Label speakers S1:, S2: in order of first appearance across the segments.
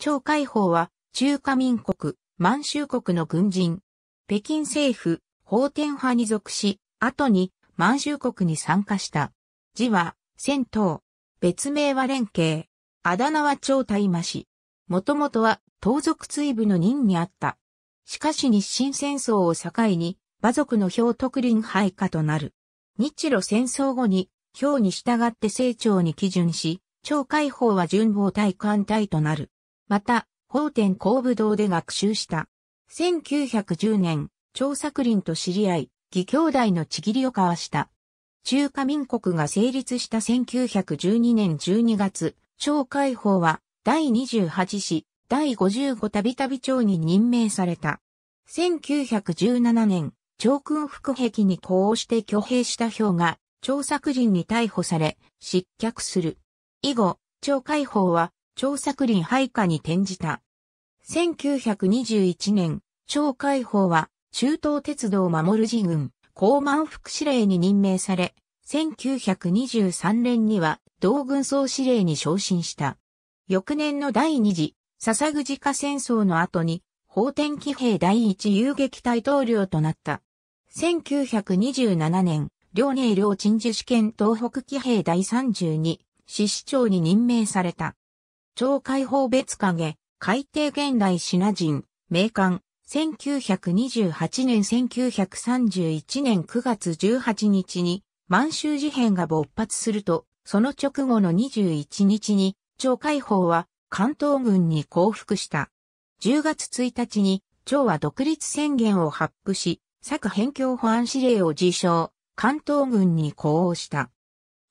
S1: 超解放は、中華民国、満州国の軍人。北京政府、法天派に属し、後に満州国に参加した。字は、戦闘。別名は連携。あだ名は超大麻氏。もともとは、盗賊追部の任にあった。しかし日清戦争を境に、馬族の兵特林配下となる。日露戦争後に、表に従って成長に基準し、超解放は順防隊艦隊となる。また、法典公武堂で学習した。1910年、張作林と知り合い、義兄弟のちぎりを交わした。中華民国が成立した1912年12月、張海法は第28子、第55たびたび長に任命された。1917年、長君副壁に呼応して挙兵した票が、張作人に逮捕され、失脚する。以後、張海法は張作林配下に転じた。1921年、張海宝は中東鉄道守る自軍、高満副司令に任命され、1923年には同軍総司令に昇進した。翌年の第二次、笹ぐじ戦争の後に、法天騎兵第一遊撃隊統領となった。1927年、両寧両鎮守試験東北騎兵第32、師士長に任命された。超解放別影、海底現代シナ人、名館、1928年1931年9月18日に満州事変が勃発すると、その直後の21日に、超解放は関東軍に降伏した。10月1日に、超は独立宣言を発布し、作辺境保安指令を自称、関東軍に降応した。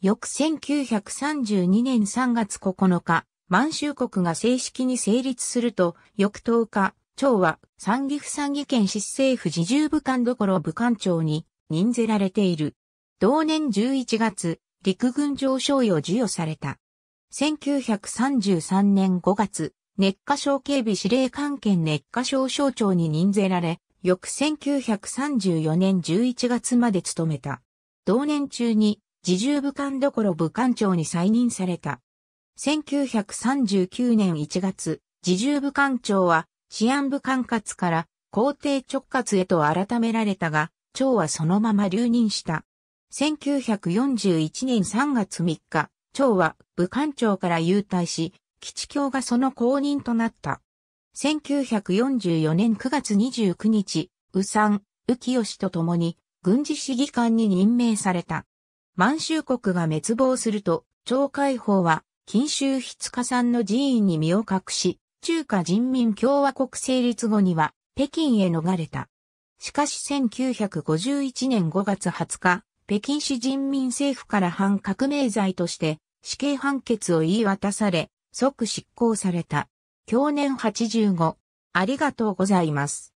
S1: 翌1932年3月9日、満州国が正式に成立すると、翌10日、長は三岐府三岐県市政府自重部官所部官庁に任ぜられている。同年11月、陸軍上昇位を授与された。1933年5月、熱火省警備司令官兼熱火省省庁に任ぜられ、翌1934年11月まで務めた。同年中に自重部官所部官庁に再任された。1939年1月、自重部官庁は、治安部管轄から皇帝直轄へと改められたが、長はそのまま留任した。1941年3月3日、長は部官庁から優退し、基地教がその後任となった。1944年9月29日、右山、右清と共に軍事市議官に任命された。満州国が滅亡すると、長解放は金州筆家さんの寺院に身を隠し、中華人民共和国成立後には北京へ逃れた。しかし1951年5月20日、北京市人民政府から反革命罪として死刑判決を言い渡され、即執行された。去年85。ありがとうございます。